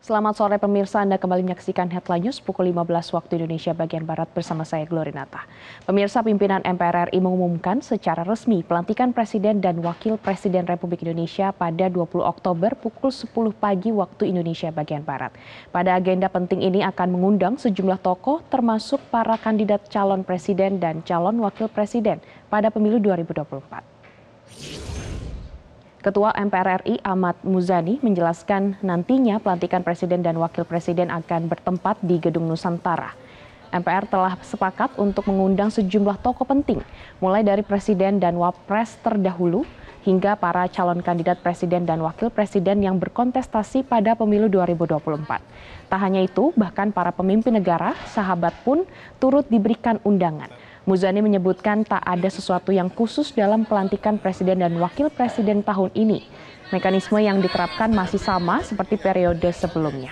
Selamat sore pemirsa, Anda kembali menyaksikan Headline News pukul 15 waktu Indonesia bagian Barat bersama saya Glorinata. Pemirsa pimpinan MPR RI mengumumkan secara resmi pelantikan Presiden dan Wakil Presiden Republik Indonesia pada 20 Oktober pukul 10 pagi waktu Indonesia bagian Barat. Pada agenda penting ini akan mengundang sejumlah tokoh termasuk para kandidat calon presiden dan calon wakil presiden pada pemilu 2024. Ketua MPR RI Ahmad Muzani menjelaskan nantinya pelantikan Presiden dan Wakil Presiden akan bertempat di Gedung Nusantara. MPR telah sepakat untuk mengundang sejumlah tokoh penting, mulai dari Presiden dan Wapres terdahulu, hingga para calon kandidat Presiden dan Wakil Presiden yang berkontestasi pada pemilu 2024. Tak hanya itu, bahkan para pemimpin negara, sahabat pun turut diberikan undangan. Muzani menyebutkan tak ada sesuatu yang khusus dalam pelantikan presiden dan wakil presiden tahun ini. Mekanisme yang diterapkan masih sama seperti periode sebelumnya.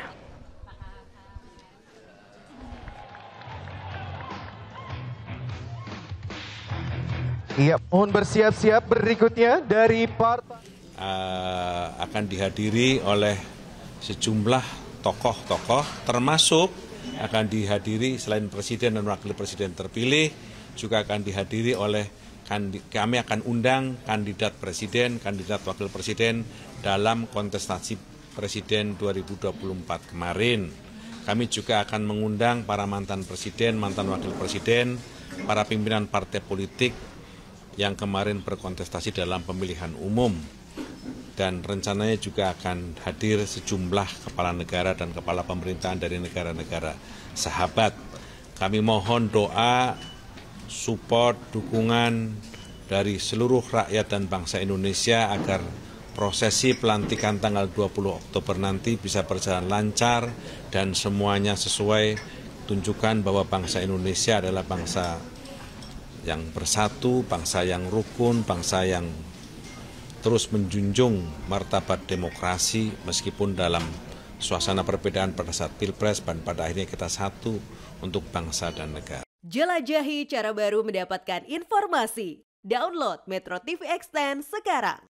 Iya, mohon bersiap-siap berikutnya dari partai. Uh, eh, akan dihadiri oleh sejumlah tokoh-tokoh termasuk akan dihadiri selain presiden dan wakil presiden terpilih juga akan dihadiri oleh kami akan undang kandidat presiden, kandidat wakil presiden dalam kontestasi presiden 2024 kemarin. Kami juga akan mengundang para mantan presiden, mantan wakil presiden, para pimpinan partai politik yang kemarin berkontestasi dalam pemilihan umum dan rencananya juga akan hadir sejumlah kepala negara dan kepala pemerintahan dari negara-negara sahabat. Kami mohon doa, support, dukungan dari seluruh rakyat dan bangsa Indonesia agar prosesi pelantikan tanggal 20 Oktober nanti bisa berjalan lancar dan semuanya sesuai tunjukkan bahwa bangsa Indonesia adalah bangsa yang bersatu, bangsa yang rukun, bangsa yang terus menjunjung martabat demokrasi meskipun dalam suasana perbedaan pada saat pilpres dan pada akhirnya kita satu untuk bangsa dan negara. Jelajahi cara baru mendapatkan informasi. Download Metro TV Extend sekarang.